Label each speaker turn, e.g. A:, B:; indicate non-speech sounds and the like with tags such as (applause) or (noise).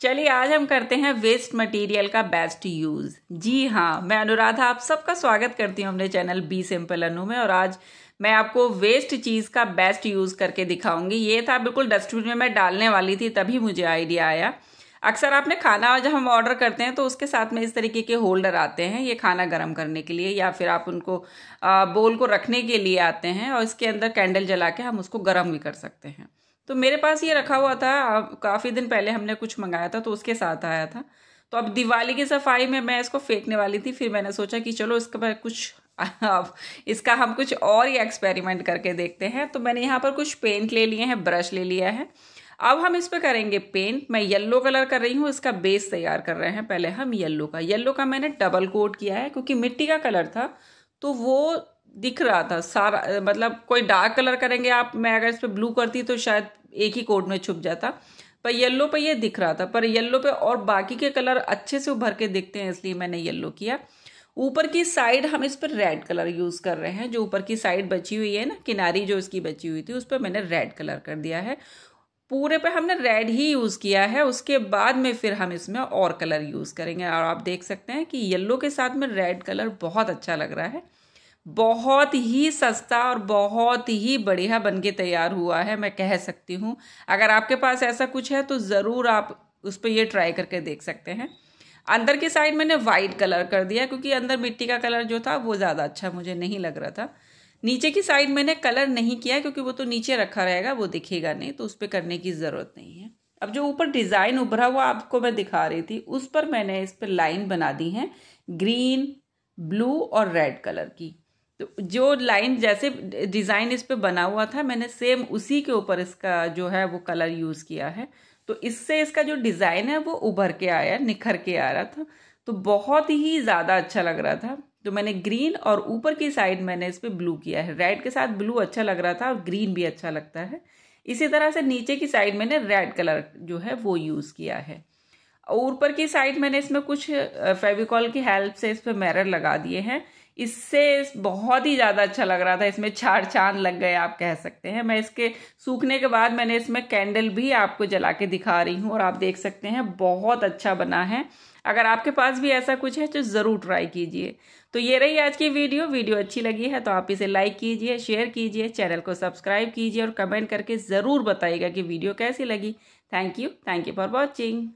A: चलिए आज हम करते हैं वेस्ट मटेरियल का बेस्ट यूज़ जी हाँ मैं अनुराधा आप सबका स्वागत करती हूँ अपने चैनल बी सिंपल अनु में और आज मैं आपको वेस्ट चीज़ का बेस्ट यूज़ करके दिखाऊंगी ये था बिल्कुल डस्टबिन में मैं डालने वाली थी तभी मुझे आइडिया आया अक्सर आपने खाना जब हम ऑर्डर करते हैं तो उसके साथ में इस तरीके के होल्डर आते हैं ये खाना गर्म करने के लिए या फिर आप उनको बोल को रखने के लिए आते हैं और इसके अंदर कैंडल जला के हम उसको गर्म भी कर सकते हैं तो मेरे पास ये रखा हुआ था काफ़ी दिन पहले हमने कुछ मंगाया था तो उसके साथ आया था तो अब दिवाली की सफाई में मैं इसको फेंकने वाली थी फिर मैंने सोचा कि चलो इसके पर कुछ (laughs) इसका हम कुछ और ही एक्सपेरिमेंट करके देखते हैं तो मैंने यहाँ पर कुछ पेंट ले लिए हैं ब्रश ले लिया है अब हम इस पर करेंगे पेंट मैं येल्लो कलर कर रही हूँ इसका बेस तैयार कर रहे हैं पहले हम येल्लो का येल्लो का मैंने डबल कोट किया है क्योंकि मिट्टी का कलर था तो वो दिख रहा था सारा मतलब कोई डार्क कलर करेंगे आप मैं अगर इस पर ब्लू करती तो शायद एक ही कोड में छुप जाता पर येलो पे ये दिख रहा था पर येलो पे और बाकी के कलर अच्छे से उभर के दिखते हैं इसलिए मैंने येलो किया ऊपर की साइड हम इस पर रेड कलर यूज़ कर रहे हैं जो ऊपर की साइड बची हुई है ना किनारी जो इसकी बची हुई थी उस पर मैंने रेड कलर कर दिया है पूरे पे हमने रेड ही यूज़ किया है उसके बाद में फिर हम इसमें और कलर यूज़ करेंगे और आप देख सकते हैं कि येलो के साथ में रेड कलर बहुत अच्छा लग रहा है बहुत ही सस्ता और बहुत ही बढ़िया बन के तैयार हुआ है मैं कह सकती हूँ अगर आपके पास ऐसा कुछ है तो ज़रूर आप उस पर ये ट्राई करके देख सकते हैं अंदर की साइड मैंने वाइट कलर कर दिया क्योंकि अंदर मिट्टी का कलर जो था वो ज़्यादा अच्छा मुझे नहीं लग रहा था नीचे की साइड मैंने कलर नहीं किया क्योंकि वो तो नीचे रखा रहेगा वो दिखेगा नहीं तो उस पर करने की ज़रूरत नहीं है अब जो ऊपर डिज़ाइन उभरा हुआ आपको मैं दिखा रही थी उस पर मैंने इस पर लाइन बना दी है ग्रीन ब्लू और रेड कलर की तो जो लाइन जैसे डिज़ाइन इस पे बना हुआ था मैंने सेम उसी के ऊपर इसका जो है वो कलर यूज़ किया है तो इससे इसका जो डिज़ाइन है वो उभर के आया निखर के आ रहा था तो बहुत ही ज़्यादा अच्छा लग रहा था तो मैंने ग्रीन और ऊपर की साइड मैंने इस पर ब्लू किया है रेड के साथ ब्लू अच्छा लग रहा था और ग्रीन भी अच्छा लगता है इसी तरह से नीचे की साइड मैंने रेड कलर जो है वो यूज़ किया है ऊपर की साइड मैंने इसमें कुछ फेविकॉल की हेल्प से इस पर मैरर लगा दिए हैं इससे बहुत ही ज़्यादा अच्छा लग रहा था इसमें चार चांद लग गए आप कह सकते हैं मैं इसके सूखने के बाद मैंने इसमें कैंडल भी आपको जला के दिखा रही हूँ और आप देख सकते हैं बहुत अच्छा बना है अगर आपके पास भी ऐसा कुछ है तो ज़रूर ट्राई कीजिए तो ये रही आज की वीडियो वीडियो अच्छी लगी है तो आप इसे लाइक कीजिए शेयर कीजिए चैनल को सब्सक्राइब कीजिए और कमेंट करके ज़रूर बताइएगा कि वीडियो कैसी लगी thank you thank you for watching